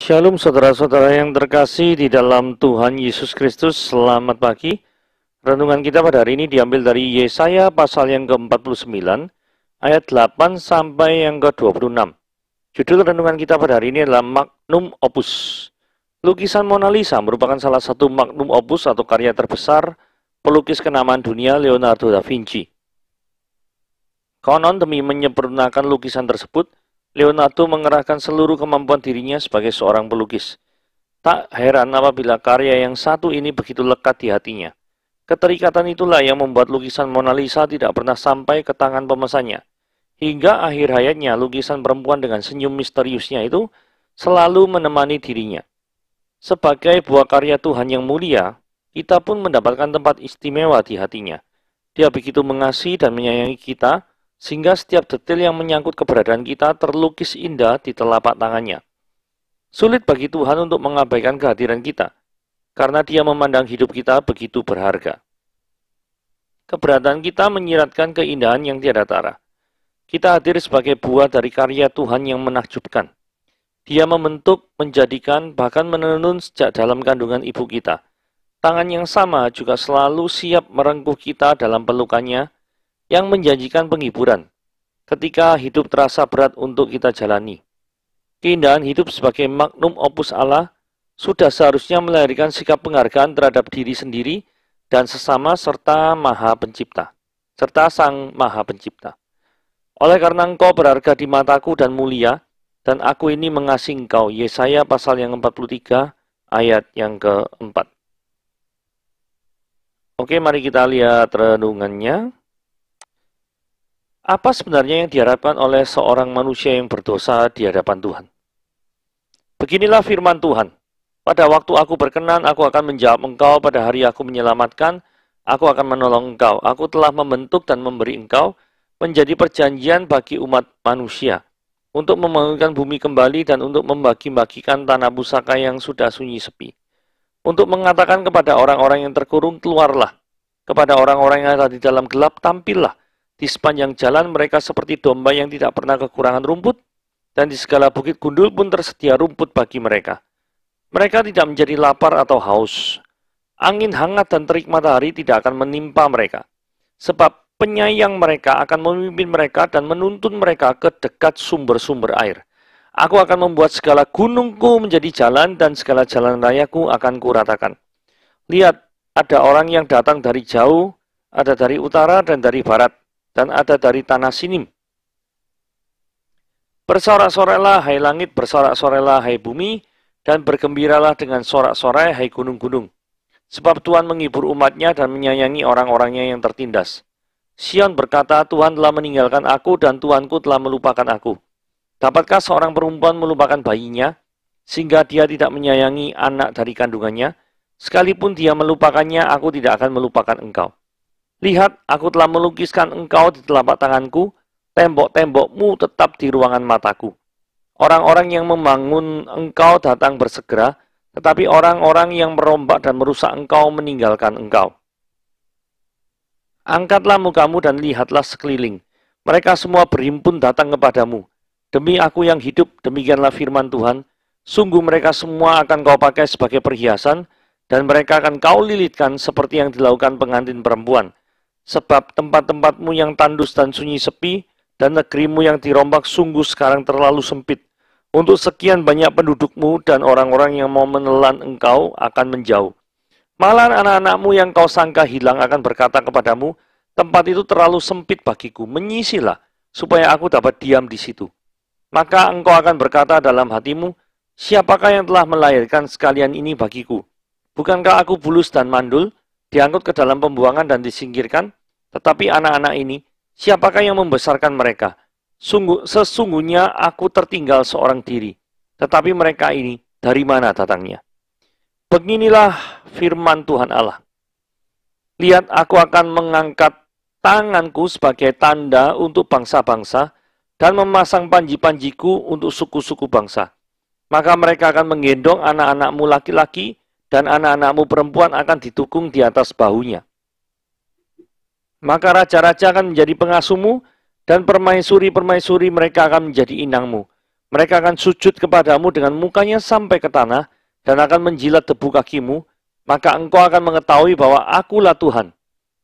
Shalom saudara-saudara yang terkasih di dalam Tuhan Yesus Kristus, selamat pagi. Renungan kita pada hari ini diambil dari Yesaya pasal yang ke-49, ayat 8 sampai yang ke-26. Judul renungan kita pada hari ini adalah Magnum Opus. Lukisan Mona Lisa merupakan salah satu magnum opus atau karya terbesar pelukis kenamaan dunia Leonardo da Vinci. Konon demi menyempurnakan lukisan tersebut, Leonardo mengerahkan seluruh kemampuan dirinya sebagai seorang pelukis. Tak heran apabila karya yang satu ini begitu lekat di hatinya. Keterikatan itulah yang membuat lukisan Mona Lisa tidak pernah sampai ke tangan pemesannya. Hingga akhir hayatnya, lukisan perempuan dengan senyum misteriusnya itu selalu menemani dirinya. Sebagai buah karya Tuhan yang mulia, kita pun mendapatkan tempat istimewa di hatinya. Dia begitu mengasihi dan menyayangi kita, sehingga setiap detail yang menyangkut keberadaan kita terlukis indah di telapak tangannya. Sulit bagi Tuhan untuk mengabaikan kehadiran kita, karena dia memandang hidup kita begitu berharga. Keberadaan kita menyiratkan keindahan yang tiada tara. Kita hadir sebagai buah dari karya Tuhan yang menakjubkan. Dia membentuk, menjadikan, bahkan menenun sejak dalam kandungan ibu kita. Tangan yang sama juga selalu siap merengkuh kita dalam pelukannya, yang menjanjikan penghiburan ketika hidup terasa berat untuk kita jalani. Keindahan hidup sebagai magnum opus Allah sudah seharusnya melahirkan sikap penghargaan terhadap diri sendiri dan sesama serta maha pencipta, serta sang maha pencipta. Oleh karena engkau berharga di mataku dan mulia, dan aku ini mengasihi engkau. Yesaya pasal yang 43 ayat yang keempat. Oke, mari kita lihat renungannya. Apa sebenarnya yang diharapkan oleh seorang manusia yang berdosa di hadapan Tuhan? Beginilah firman Tuhan. Pada waktu aku berkenan, aku akan menjawab engkau. Pada hari aku menyelamatkan, aku akan menolong engkau. Aku telah membentuk dan memberi engkau menjadi perjanjian bagi umat manusia untuk membangunkan bumi kembali dan untuk membagi-bagikan tanah pusaka yang sudah sunyi sepi. Untuk mengatakan kepada orang-orang yang terkurung, keluarlah. Kepada orang-orang yang ada di dalam gelap, tampillah di sepanjang jalan mereka seperti domba yang tidak pernah kekurangan rumput, dan di segala bukit gundul pun tersedia rumput bagi mereka. Mereka tidak menjadi lapar atau haus. Angin hangat dan terik matahari tidak akan menimpa mereka, sebab penyayang mereka akan memimpin mereka dan menuntun mereka ke dekat sumber-sumber air. Aku akan membuat segala gunungku menjadi jalan dan segala jalan rayaku akan kuratakan. Lihat, ada orang yang datang dari jauh, ada dari utara dan dari barat dan ada dari tanah sinim. Bersorak-sorailah hai langit, bersorak-sorailah hai bumi, dan bergembiralah dengan sorak-sorai hai gunung-gunung. Sebab Tuhan menghibur umatnya dan menyayangi orang-orangnya yang tertindas. Sion berkata, Tuhan telah meninggalkan aku dan Tuanku telah melupakan aku. Dapatkah seorang perempuan melupakan bayinya, sehingga dia tidak menyayangi anak dari kandungannya? Sekalipun dia melupakannya, aku tidak akan melupakan engkau. Lihat, aku telah melukiskan engkau di telapak tanganku, tembok-tembokmu tetap di ruangan mataku. Orang-orang yang membangun engkau datang bersegera, tetapi orang-orang yang merombak dan merusak engkau meninggalkan engkau. Angkatlah mukamu dan lihatlah sekeliling. Mereka semua berhimpun datang kepadamu. Demi aku yang hidup, demikianlah firman Tuhan. Sungguh mereka semua akan kau pakai sebagai perhiasan, dan mereka akan kau lilitkan seperti yang dilakukan pengantin perempuan.' sebab tempat-tempatmu yang tandus dan sunyi sepi, dan negerimu yang dirombak sungguh sekarang terlalu sempit. Untuk sekian banyak pendudukmu dan orang-orang yang mau menelan engkau akan menjauh. Malah anak-anakmu yang kau sangka hilang akan berkata kepadamu, tempat itu terlalu sempit bagiku, menyisilah, supaya aku dapat diam di situ. Maka engkau akan berkata dalam hatimu, siapakah yang telah melahirkan sekalian ini bagiku? Bukankah aku bulus dan mandul, diangkut ke dalam pembuangan dan disingkirkan? Tetapi anak-anak ini, siapakah yang membesarkan mereka? Sungguh, sesungguhnya aku tertinggal seorang diri. Tetapi mereka ini, dari mana datangnya? Beginilah firman Tuhan Allah. Lihat, aku akan mengangkat tanganku sebagai tanda untuk bangsa-bangsa dan memasang panji-panjiku untuk suku-suku bangsa. Maka mereka akan menggendong anak-anakmu laki-laki dan anak-anakmu perempuan akan ditukung di atas bahunya. Maka raja-raja akan menjadi pengasuhmu, dan permaisuri-permaisuri mereka akan menjadi inangmu. Mereka akan sujud kepadamu dengan mukanya sampai ke tanah, dan akan menjilat debu kakimu, maka engkau akan mengetahui bahwa akulah Tuhan,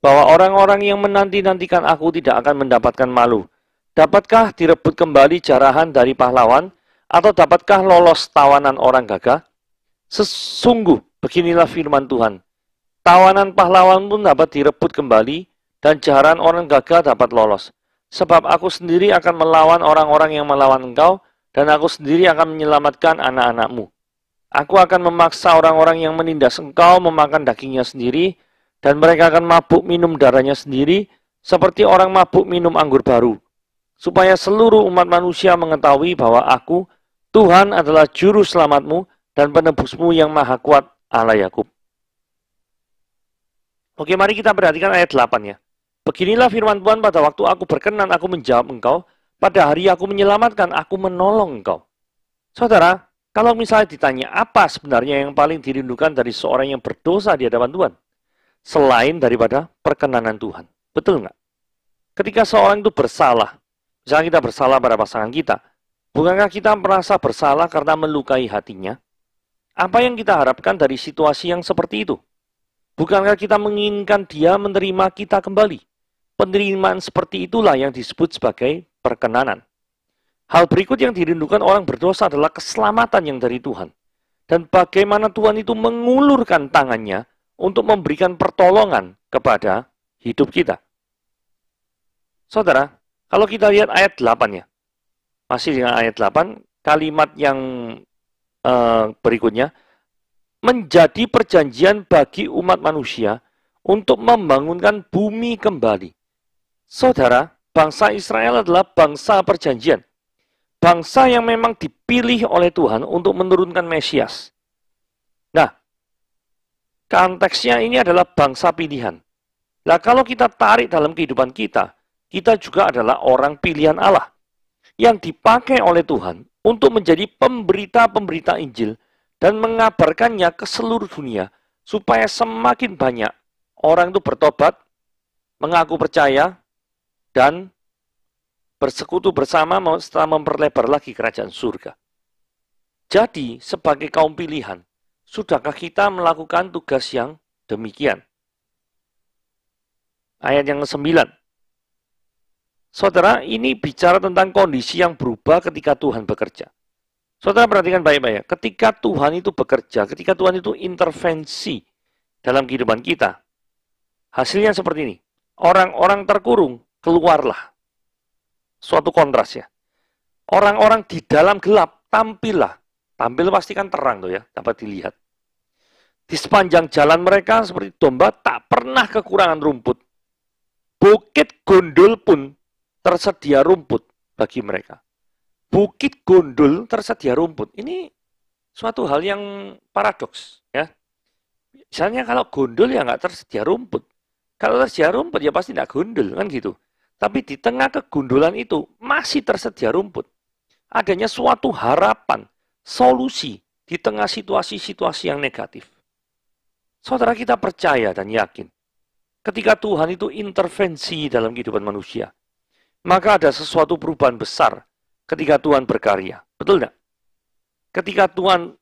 bahwa orang-orang yang menanti-nantikan aku tidak akan mendapatkan malu. Dapatkah direbut kembali jarahan dari pahlawan, atau dapatkah lolos tawanan orang gagah? Sesungguh, beginilah firman Tuhan. Tawanan pahlawan pun dapat direbut kembali, dan jaharan orang gagal dapat lolos. Sebab aku sendiri akan melawan orang-orang yang melawan engkau, dan aku sendiri akan menyelamatkan anak-anakmu. Aku akan memaksa orang-orang yang menindas engkau memakan dagingnya sendiri, dan mereka akan mabuk minum darahnya sendiri, seperti orang mabuk minum anggur baru. Supaya seluruh umat manusia mengetahui bahwa aku, Tuhan adalah juru selamatmu dan penebusmu yang maha kuat Allah Yakub. Oke, mari kita perhatikan ayat 8 ya. Beginilah firman Tuhan pada waktu aku berkenan, aku menjawab engkau. Pada hari aku menyelamatkan, aku menolong engkau. Saudara, kalau misalnya ditanya apa sebenarnya yang paling dirindukan dari seorang yang berdosa di hadapan Tuhan? Selain daripada perkenanan Tuhan. Betul nggak? Ketika seorang itu bersalah, misalnya kita bersalah pada pasangan kita, bukankah kita merasa bersalah karena melukai hatinya? Apa yang kita harapkan dari situasi yang seperti itu? Bukankah kita menginginkan dia menerima kita kembali? Penerimaan seperti itulah yang disebut sebagai perkenanan. Hal berikut yang dirindukan orang berdosa adalah keselamatan yang dari Tuhan. Dan bagaimana Tuhan itu mengulurkan tangannya untuk memberikan pertolongan kepada hidup kita. Saudara, kalau kita lihat ayat 8 ya. Masih dengan ayat 8, kalimat yang uh, berikutnya. Menjadi perjanjian bagi umat manusia untuk membangunkan bumi kembali. Saudara, bangsa Israel adalah bangsa perjanjian. Bangsa yang memang dipilih oleh Tuhan untuk menurunkan Mesias. Nah, konteksnya ini adalah bangsa pilihan. Nah, kalau kita tarik dalam kehidupan kita, kita juga adalah orang pilihan Allah yang dipakai oleh Tuhan untuk menjadi pemberita-pemberita Injil dan mengabarkannya ke seluruh dunia supaya semakin banyak orang itu bertobat, mengaku percaya, dan bersekutu bersama setelah memperlebar lagi kerajaan surga. Jadi, sebagai kaum pilihan, sudahkah kita melakukan tugas yang demikian? Ayat yang ke-9. Saudara, ini bicara tentang kondisi yang berubah ketika Tuhan bekerja. Saudara perhatikan baik-baik, ya. ketika Tuhan itu bekerja, ketika Tuhan itu intervensi dalam kehidupan kita, hasilnya seperti ini. Orang-orang terkurung keluarlah. Suatu kontras ya. Orang-orang di dalam gelap, tampillah. Tampil pasti kan terang tuh ya, dapat dilihat. Di sepanjang jalan mereka seperti domba tak pernah kekurangan rumput. Bukit gondol pun tersedia rumput bagi mereka. Bukit gondol tersedia rumput. Ini suatu hal yang paradoks ya. Misalnya kalau gondol ya nggak tersedia rumput. Kalau tersedia rumput ya pasti nggak gondol kan gitu. Tapi di tengah kegundulan itu masih tersedia rumput. Adanya suatu harapan, solusi di tengah situasi-situasi yang negatif. Saudara kita percaya dan yakin ketika Tuhan itu intervensi dalam kehidupan manusia, maka ada sesuatu perubahan besar ketika Tuhan berkarya. Betul tidak? Ketika Tuhan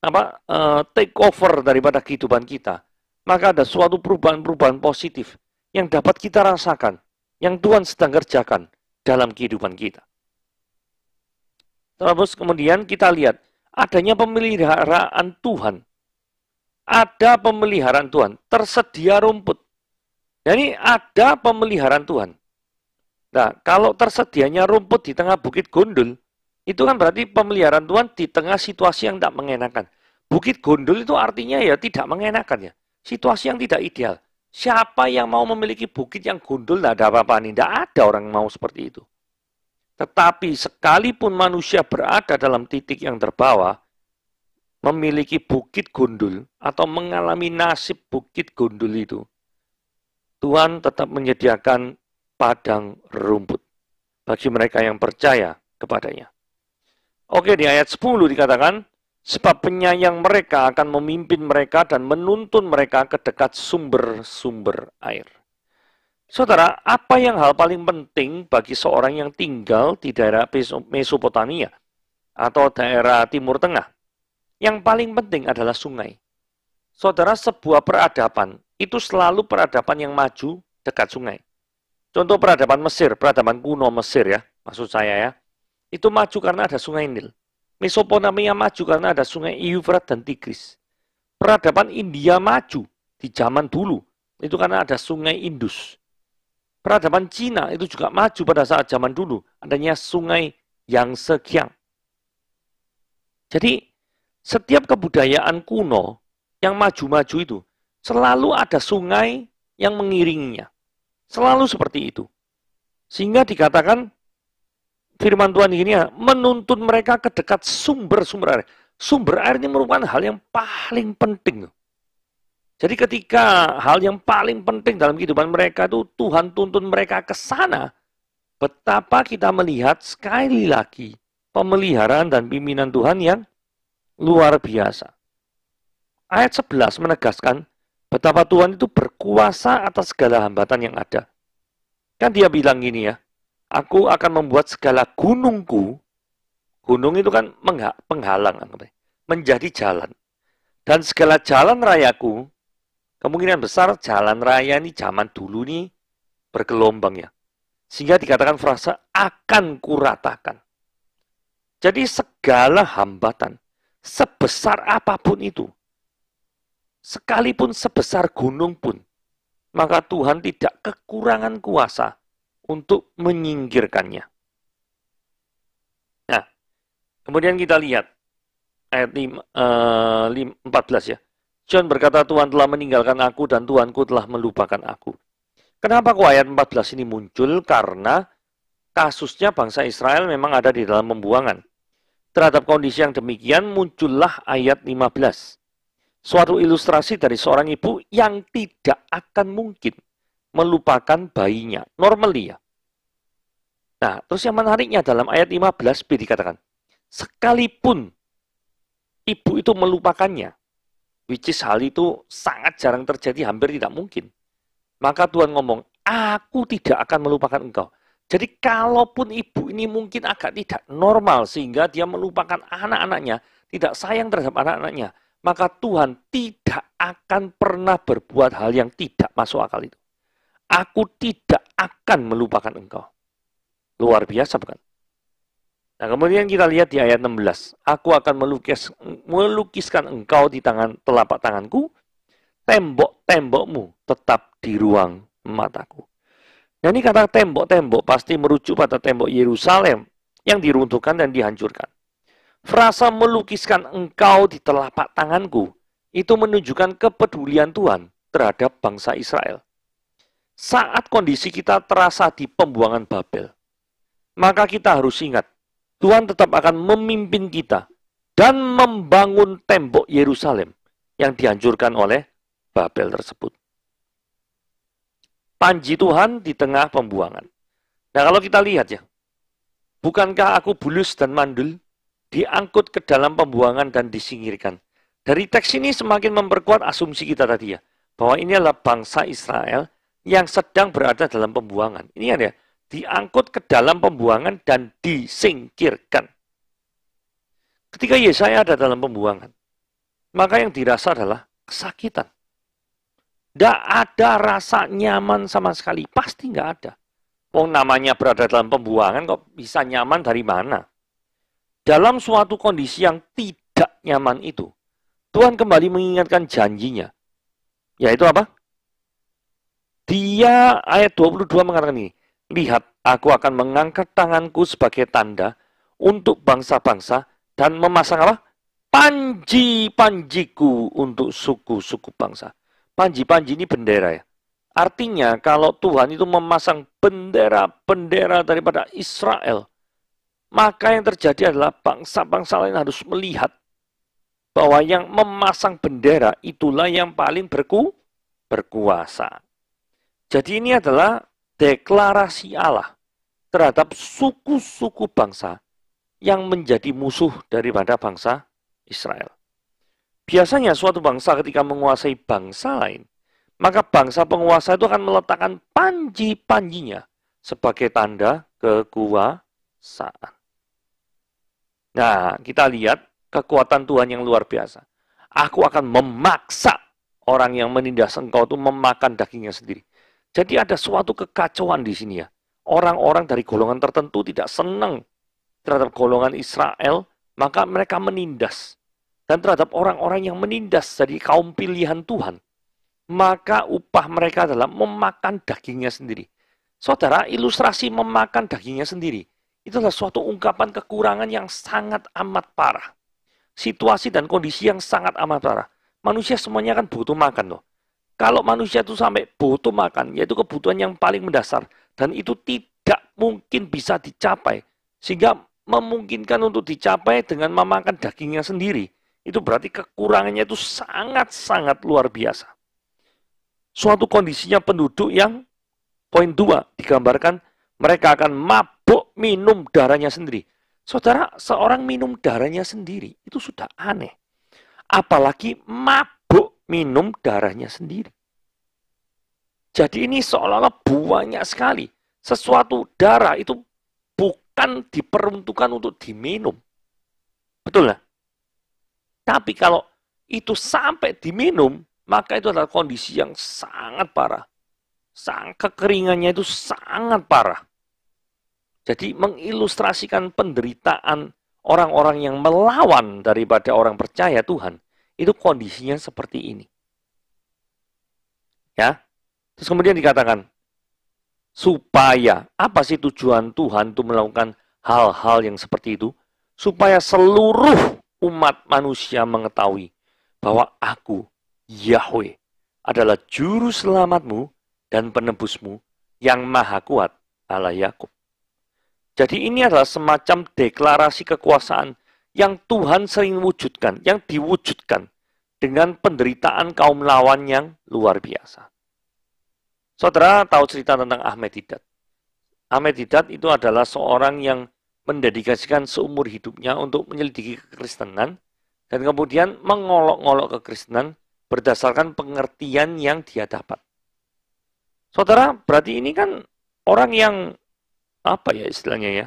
apa eh, take over daripada kehidupan kita, maka ada suatu perubahan-perubahan positif yang dapat kita rasakan yang Tuhan sedang kerjakan dalam kehidupan kita. Terus kemudian kita lihat adanya pemeliharaan Tuhan. Ada pemeliharaan Tuhan, tersedia rumput. Jadi nah, ada pemeliharaan Tuhan. Nah, kalau tersedianya rumput di tengah bukit gondol, itu kan berarti pemeliharaan Tuhan di tengah situasi yang tidak mengenakan. Bukit gondol itu artinya ya tidak mengenakan ya. Situasi yang tidak ideal. Siapa yang mau memiliki bukit yang gundul, tidak ada apa-apa. Tidak ada orang mau seperti itu. Tetapi sekalipun manusia berada dalam titik yang terbawa, memiliki bukit gundul atau mengalami nasib bukit gundul itu, Tuhan tetap menyediakan padang rumput bagi mereka yang percaya kepadanya. Oke, di ayat 10 dikatakan, Sebab penyayang mereka akan memimpin mereka dan menuntun mereka ke dekat sumber-sumber air. Saudara, apa yang hal paling penting bagi seorang yang tinggal di daerah Mesopotamia atau daerah Timur Tengah? Yang paling penting adalah sungai. Saudara, sebuah peradaban itu selalu peradaban yang maju dekat sungai. Contoh peradaban Mesir, peradaban kuno Mesir ya, maksud saya ya. Itu maju karena ada sungai Nil. Mesopotamia maju karena ada sungai Euphrates dan Tigris. Peradaban India maju di zaman dulu itu karena ada sungai Indus. Peradaban Cina itu juga maju pada saat zaman dulu adanya sungai yang Kiang. Jadi setiap kebudayaan kuno yang maju-maju itu selalu ada sungai yang mengiringinya. Selalu seperti itu. Sehingga dikatakan firman Tuhan ini ya, menuntun mereka ke dekat sumber-sumber air. Sumber air ini merupakan hal yang paling penting. Jadi ketika hal yang paling penting dalam kehidupan mereka itu Tuhan tuntun mereka ke sana, betapa kita melihat sekali lagi pemeliharaan dan pimpinan Tuhan yang luar biasa. Ayat 11 menegaskan betapa Tuhan itu berkuasa atas segala hambatan yang ada. Kan dia bilang gini ya, Aku akan membuat segala gunungku, gunung itu kan penghalang, ya, menjadi jalan. Dan segala jalan rayaku, kemungkinan besar jalan raya ini zaman dulu nih bergelombang ya. Sehingga dikatakan frasa akan kuratakan. Jadi segala hambatan, sebesar apapun itu, sekalipun sebesar gunung pun, maka Tuhan tidak kekurangan kuasa untuk menyingkirkannya. Nah, kemudian kita lihat ayat 14 eh, ya. John berkata, Tuhan telah meninggalkan aku dan Tuanku telah melupakan aku. Kenapa kok ayat 14 ini muncul? Karena kasusnya bangsa Israel memang ada di dalam pembuangan. Terhadap kondisi yang demikian muncullah ayat 15. Suatu ilustrasi dari seorang ibu yang tidak akan mungkin melupakan bayinya. Normally ya. Nah, terus yang menariknya dalam ayat 15b dikatakan, sekalipun ibu itu melupakannya, which is hal itu sangat jarang terjadi, hampir tidak mungkin. Maka Tuhan ngomong, aku tidak akan melupakan engkau. Jadi kalaupun ibu ini mungkin agak tidak normal sehingga dia melupakan anak-anaknya, tidak sayang terhadap anak-anaknya, maka Tuhan tidak akan pernah berbuat hal yang tidak masuk akal itu. Aku tidak akan melupakan engkau. Luar biasa bukan? Nah, kemudian kita lihat di ayat 16. Aku akan melukis, melukiskan engkau di tangan telapak tanganku, tembok-tembokmu tetap di ruang mataku. Nah, ini kata tembok-tembok pasti merujuk pada tembok Yerusalem yang diruntuhkan dan dihancurkan. Frasa melukiskan engkau di telapak tanganku itu menunjukkan kepedulian Tuhan terhadap bangsa Israel saat kondisi kita terasa di pembuangan Babel, maka kita harus ingat, Tuhan tetap akan memimpin kita dan membangun tembok Yerusalem yang dihancurkan oleh Babel tersebut. Panji Tuhan di tengah pembuangan. Nah kalau kita lihat ya, bukankah aku bulus dan mandul diangkut ke dalam pembuangan dan disingkirkan? Dari teks ini semakin memperkuat asumsi kita tadi ya, bahwa ini adalah bangsa Israel yang sedang berada dalam pembuangan. Ini kan ya, diangkut ke dalam pembuangan dan disingkirkan. Ketika Yesaya ada dalam pembuangan, maka yang dirasa adalah kesakitan. Tidak ada rasa nyaman sama sekali. Pasti nggak ada. oh, namanya berada dalam pembuangan kok bisa nyaman dari mana? Dalam suatu kondisi yang tidak nyaman itu, Tuhan kembali mengingatkan janjinya. Yaitu apa? Dia ayat 22 mengatakan ini, lihat aku akan mengangkat tanganku sebagai tanda untuk bangsa-bangsa dan memasang apa? Panji-panjiku untuk suku-suku bangsa. Panji-panji ini bendera ya. Artinya kalau Tuhan itu memasang bendera-bendera daripada Israel, maka yang terjadi adalah bangsa-bangsa lain harus melihat bahwa yang memasang bendera itulah yang paling berku berkuasa. Jadi ini adalah deklarasi Allah terhadap suku-suku bangsa yang menjadi musuh daripada bangsa Israel. Biasanya suatu bangsa ketika menguasai bangsa lain, maka bangsa penguasa itu akan meletakkan panji-panjinya sebagai tanda kekuasaan. Nah, kita lihat kekuatan Tuhan yang luar biasa. Aku akan memaksa orang yang menindas engkau itu memakan dagingnya sendiri. Jadi ada suatu kekacauan di sini ya. Orang-orang dari golongan tertentu tidak senang terhadap golongan Israel, maka mereka menindas. Dan terhadap orang-orang yang menindas dari kaum pilihan Tuhan, maka upah mereka adalah memakan dagingnya sendiri. Saudara, ilustrasi memakan dagingnya sendiri, itu adalah suatu ungkapan kekurangan yang sangat amat parah. Situasi dan kondisi yang sangat amat parah. Manusia semuanya kan butuh makan loh. Kalau manusia itu sampai butuh makan, yaitu kebutuhan yang paling mendasar, dan itu tidak mungkin bisa dicapai, sehingga memungkinkan untuk dicapai dengan memakan dagingnya sendiri, itu berarti kekurangannya itu sangat-sangat luar biasa. Suatu kondisinya penduduk yang, poin dua, digambarkan mereka akan mabuk minum darahnya sendiri. Saudara, seorang minum darahnya sendiri, itu sudah aneh. Apalagi mabuk minum darahnya sendiri. Jadi ini seolah-olah banyak sekali. Sesuatu darah itu bukan diperuntukkan untuk diminum. Betul nggak? Tapi kalau itu sampai diminum, maka itu adalah kondisi yang sangat parah. Sang kekeringannya itu sangat parah. Jadi mengilustrasikan penderitaan orang-orang yang melawan daripada orang percaya Tuhan itu kondisinya seperti ini. Ya. Terus kemudian dikatakan supaya apa sih tujuan Tuhan untuk melakukan hal-hal yang seperti itu? Supaya seluruh umat manusia mengetahui bahwa aku Yahweh adalah juru selamatmu dan penebusmu yang maha kuat Allah Yakub. Jadi ini adalah semacam deklarasi kekuasaan yang Tuhan sering wujudkan, yang diwujudkan dengan penderitaan kaum lawan yang luar biasa. Saudara tahu cerita tentang Ahmed Hidat. Ahmed Hidat itu adalah seorang yang mendedikasikan seumur hidupnya untuk menyelidiki kekristenan dan kemudian mengolok-olok kekristenan berdasarkan pengertian yang dia dapat. Saudara, berarti ini kan orang yang apa ya istilahnya ya?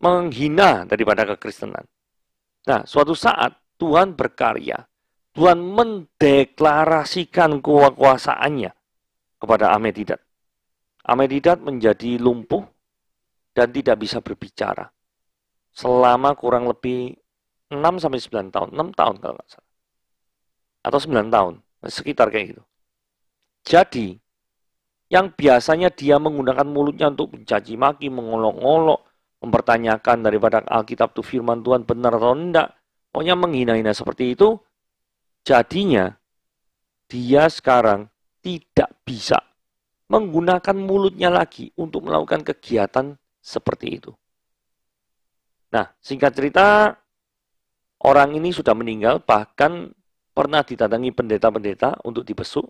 menghina daripada kekristenan. Nah, suatu saat Tuhan berkarya. Tuhan mendeklarasikan kekuasaannya kepada Amedidat. Amedidat menjadi lumpuh dan tidak bisa berbicara selama kurang lebih 6 sampai 9 tahun, 6 tahun kalau nggak salah. Atau 9 tahun, sekitar kayak gitu. Jadi, yang biasanya dia menggunakan mulutnya untuk mencaci maki, mengolok-olok, mempertanyakan daripada Alkitab itu firman Tuhan benar atau tidak, Pokoknya menghina-hina seperti itu, jadinya dia sekarang tidak bisa menggunakan mulutnya lagi untuk melakukan kegiatan seperti itu. Nah, singkat cerita, orang ini sudah meninggal, bahkan pernah didatangi pendeta-pendeta untuk dibesuk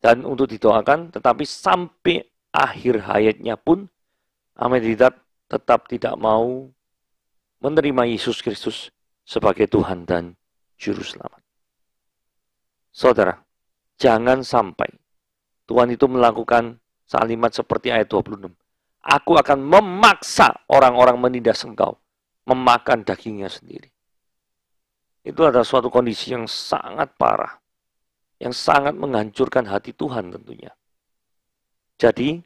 dan untuk didoakan, tetapi sampai akhir hayatnya pun Ahmed tetap tidak mau menerima Yesus Kristus sebagai Tuhan dan Juru Selamat. Saudara, jangan sampai Tuhan itu melakukan salimat seperti ayat 26. Aku akan memaksa orang-orang menindas engkau, memakan dagingnya sendiri. Itu adalah suatu kondisi yang sangat parah, yang sangat menghancurkan hati Tuhan tentunya. Jadi,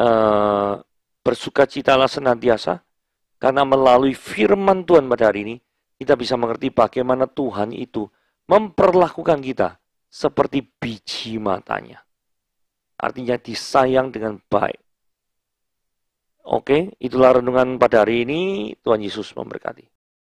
eh, Bersukacitalah senantiasa, karena melalui firman Tuhan pada hari ini, kita bisa mengerti bagaimana Tuhan itu memperlakukan kita seperti biji matanya. Artinya disayang dengan baik. Oke, itulah renungan pada hari ini. Tuhan Yesus memberkati.